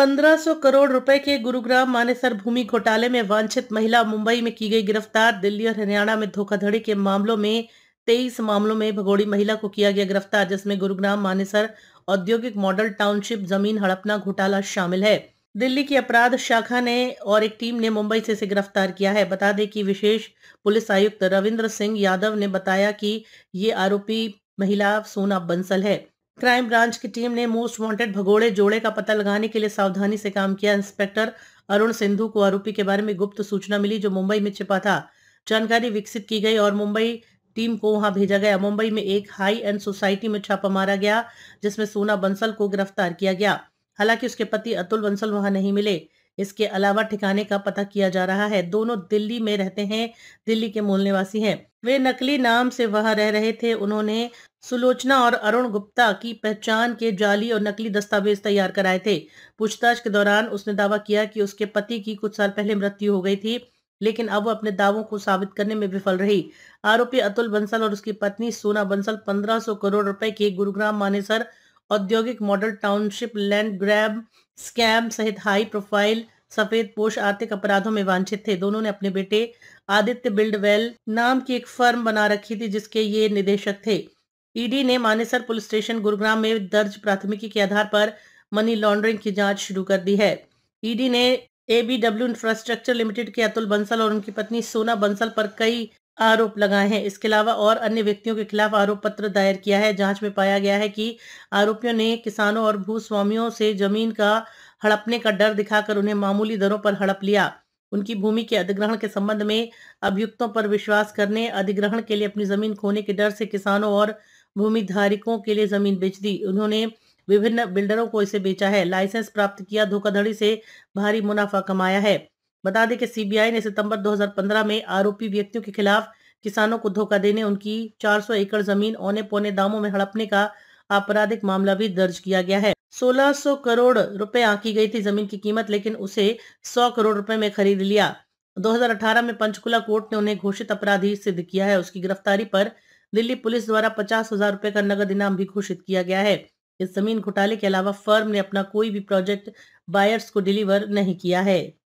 1500 करोड़ रुपए के गुरुग्राम मानेसर भूमि घोटाले में वांछित महिला मुंबई में की गई गिरफ्तार दिल्ली और हरियाणा में धोखाधड़ी के मामलों में 23 मामलों में भगोड़ी महिला को किया गया गिरफ्तार जिसमें गुरुग्राम मानेसर औद्योगिक मॉडल टाउनशिप जमीन हड़पना घोटाला शामिल है दिल्ली की अपराध शाखा ने और एक टीम ने मुंबई से इसे गिरफ्तार किया है बता दें कि विशेष पुलिस आयुक्त रविंद्र सिंह यादव ने बताया कि ये आरोपी महिला सोना बंसल है क्राइम ब्रांच की टीम ने मोस्ट वांटेड भगोड़े जोड़े का पता लगाने के लिए सावधानी से काम किया इंस्पेक्टर अरुण सिंधु को आरोपी के बारे में गुप्त सूचना मिली जो मुंबई में छिपा था जानकारी विकसित की गई और मुंबई टीम को वहां भेजा गया मुंबई में एक हाई एंड सोसाइटी में छापा मारा गया जिसमें सोना बंसल को गिरफ्तार किया गया हालांकि उसके पति अतुल बंसल वहां नहीं मिले इसके अलावा ठिकाने का पता किया जा रहा है दोनों दिल्ली में रहते हैं दिल्ली के मूल निवासी हैं वे नकली नाम से वहां रह रहे थे उन्होंने सुलोचना और अरुण गुप्ता की पहचान के जाली और नकली दस्तावेज तैयार कराए थे पूछताछ के दौरान उसने दावा किया कि उसके पति की कुछ साल पहले मृत्यु हो गई थी लेकिन अब वो अपने दावों को साबित करने में विफल रही आरोपी अतुल बंसल और उसकी पत्नी सोना बंसल 1500 करोड़ रुपए के गुरुग्राम मानेसर औद्योगिक model township land grab scam सहित हाई प्रोफाइल सफेद पोष आर्थिक अपराधों में वांछित थे दोनों ने अपने बेटे आदित्य बिल्डवेल नाम की एक फर्म बना रखी थी जिसके ये निदेशक थे ईडी ने मानेसर पुलिस स्टेशन गुरुग्राम में दर्ज प्राथमिकी के आधार पर मनी लॉन्ड्रिंग की जांच शुरू कर दी है ईडी ने एबीडब्ल्यू इंफ्रास्ट्रक्चर लिमिटेड के अतुल बंसल और उनकी पत्नी सोना बंसल पर कई आरोप लगाए हैं इसके अलावा और अन्य व्यक्तियों के खिलाफ आरोप पत्र दायर किया है जांच में पाया गया है कि आरोपियों ने किसानों और भूस्वामियों से जमीन का हड़पने का डर दिखाकर उन्हें मामूली दरों पर हड़प लिया उनकी भूमि के अधिग्रहण के संबंध में अभियुक्तों पर विश्वास करने अधिग्रहण के लिए अपनी जमीन खोने के डर से किसानों और भूमिधारिकों के लिए जमीन बेच दी उन्होंने विभिन्न बिल्डरों को इसे बेचा है लाइसेंस प्राप्त किया धोखाधड़ी से भारी मुनाफा कमाया है बता दें कि सीबीआई ने सितंबर 2015 में आरोपी व्यक्तियों के खिलाफ किसानों को धोखा देने उनकी 400 एकड़ जमीन औने पौने दामों में हड़पने का आपराधिक मामला भी दर्ज किया गया है 1600 करोड़ रुपए आंकी गई थी जमीन की कीमत लेकिन उसे 100 करोड़ रुपए में खरीद लिया 2018 में पंचकुला कोर्ट ने उन्हें घोषित अपराधी सिद्ध किया है उसकी गिरफ्तारी पर दिल्ली पुलिस द्वारा पचास हजार रुपए का नगद इनाम भी घोषित किया गया है इस जमीन घोटाले के अलावा फर्म ने अपना कोई भी प्रोजेक्ट बायर्स को डिलीवर नहीं किया है